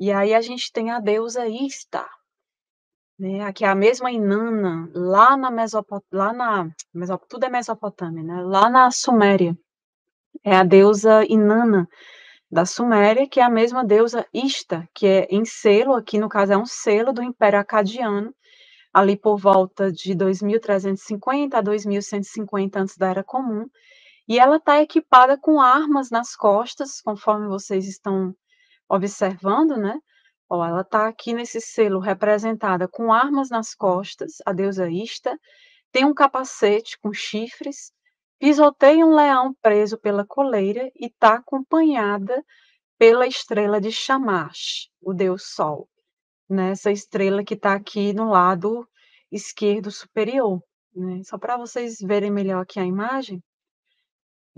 E aí a gente tem a deusa Ista, né, que é a mesma Inanna, lá na Mesopotâmia, lá na, Mesop tudo é Mesopotâmia, né, lá na Suméria. É a deusa Inanna da Suméria, que é a mesma deusa Ista, que é em selo, aqui no caso é um selo do Império Acadiano, ali por volta de 2350 a 2150 antes da Era Comum, e ela está equipada com armas nas costas, conforme vocês estão observando, né? Ó, ela está aqui nesse selo representada com armas nas costas, a deusa Ista, tem um capacete com chifres, pisoteia um leão preso pela coleira e está acompanhada pela estrela de Shamash, o deus Sol, nessa né? estrela que está aqui no lado esquerdo superior. Né? Só para vocês verem melhor aqui a imagem,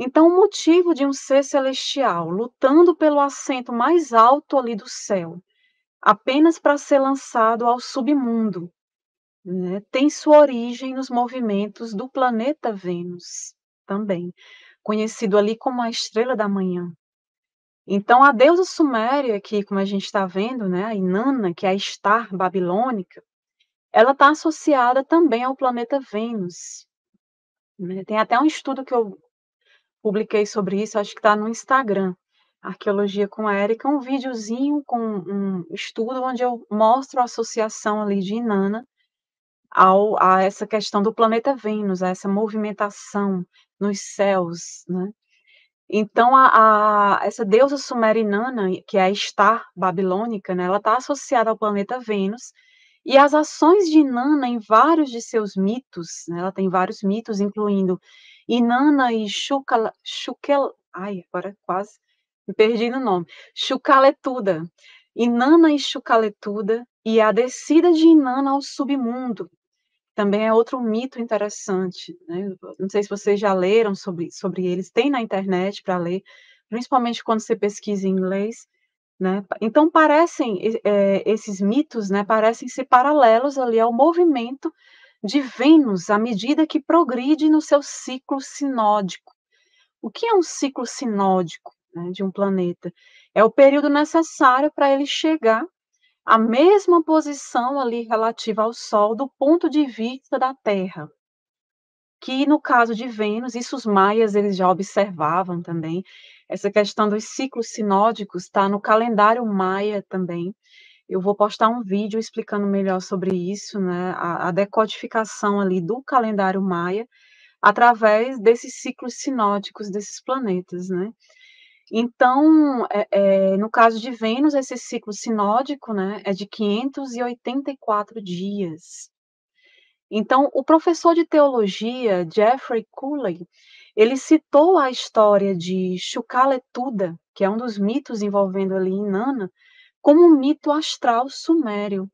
então, o motivo de um ser celestial lutando pelo assento mais alto ali do céu, apenas para ser lançado ao submundo, né, tem sua origem nos movimentos do planeta Vênus também, conhecido ali como a estrela da manhã. Então, a deusa suméria, que, como a gente está vendo, né, a Inanna, que é a Star babilônica, ela está associada também ao planeta Vênus. Né. Tem até um estudo que eu publiquei sobre isso, acho que está no Instagram, Arqueologia com a Érica, um videozinho com um estudo onde eu mostro a associação ali de Inanna ao, a essa questão do planeta Vênus, a essa movimentação nos céus, né? Então, a, a, essa deusa sumerinana, que é a Star babilônica, né, ela está associada ao planeta Vênus, e as ações de Inanna em vários de seus mitos, né, ela tem vários mitos, incluindo Inanna e Shukala, ai, agora quase me perdi no nome, Chucaletuda, Inanna e Chucaletuda e a descida de Inanna ao submundo. Também é outro mito interessante, né? não sei se vocês já leram sobre, sobre eles, tem na internet para ler, principalmente quando você pesquisa em inglês, né? Então parecem é, esses mitos, né, Parecem ser paralelos ali ao movimento de Vênus à medida que progride no seu ciclo sinódico. O que é um ciclo sinódico né, de um planeta? É o período necessário para ele chegar à mesma posição ali relativa ao Sol do ponto de vista da Terra. Que no caso de Vênus, isso os maias eles já observavam também, essa questão dos ciclos sinódicos está no calendário maia também. Eu vou postar um vídeo explicando melhor sobre isso, né? A, a decodificação ali do calendário maia através desses ciclos sinóticos desses planetas, né? Então, é, é, no caso de Vênus, esse ciclo sinódico né, é de 584 dias. Então, o professor de teologia Jeffrey Cooley, ele citou a história de Shukaletuda, que é um dos mitos envolvendo ali Inanna, como um mito astral sumério,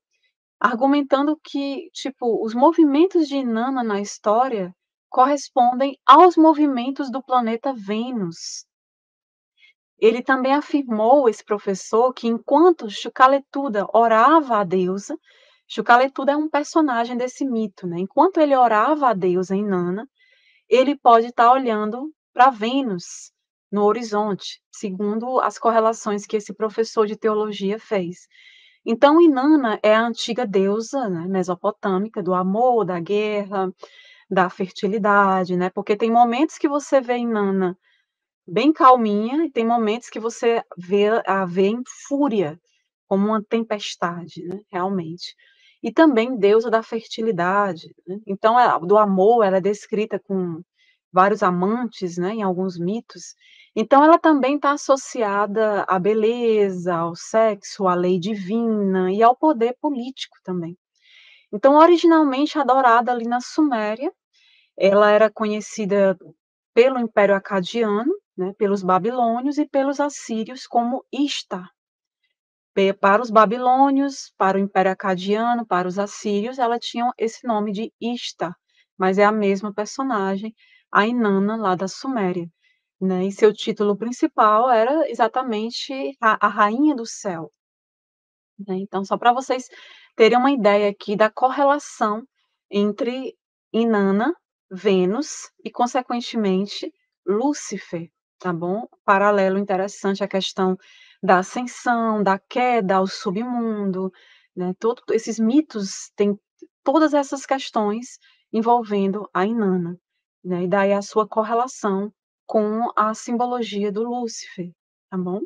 argumentando que, tipo, os movimentos de Inanna na história correspondem aos movimentos do planeta Vênus. Ele também afirmou, esse professor, que enquanto Chucaletuda orava a deusa, Chucaletuda é um personagem desse mito, né? Enquanto ele orava a deusa Inanna, ele pode estar olhando para Vênus, no horizonte, segundo as correlações que esse professor de teologia fez. Então, Inanna é a antiga deusa né, mesopotâmica do amor, da guerra, da fertilidade, né? Porque tem momentos que você vê Inanna bem calminha e tem momentos que você vê a vê em fúria, como uma tempestade, né? Realmente. E também deusa da fertilidade. Né? Então, ela, do amor, ela é descrita com vários amantes, né, em alguns mitos. Então, ela também está associada à beleza, ao sexo, à lei divina e ao poder político também. Então, originalmente adorada ali na Suméria, ela era conhecida pelo Império Acadiano, né, pelos babilônios e pelos assírios como Ista. Para os babilônios, para o Império Acadiano, para os assírios, ela tinha esse nome de Ista, mas é a mesma personagem a Inanna lá da Suméria. Né? E seu título principal era exatamente a, a Rainha do Céu. Né? Então, só para vocês terem uma ideia aqui da correlação entre Inanna, Vênus e, consequentemente, Lúcifer, tá bom? Paralelo interessante à questão da ascensão, da queda ao submundo, né? Todos esses mitos têm todas essas questões envolvendo a Inanna. Né? E daí a sua correlação com a simbologia do Lúcifer, tá bom?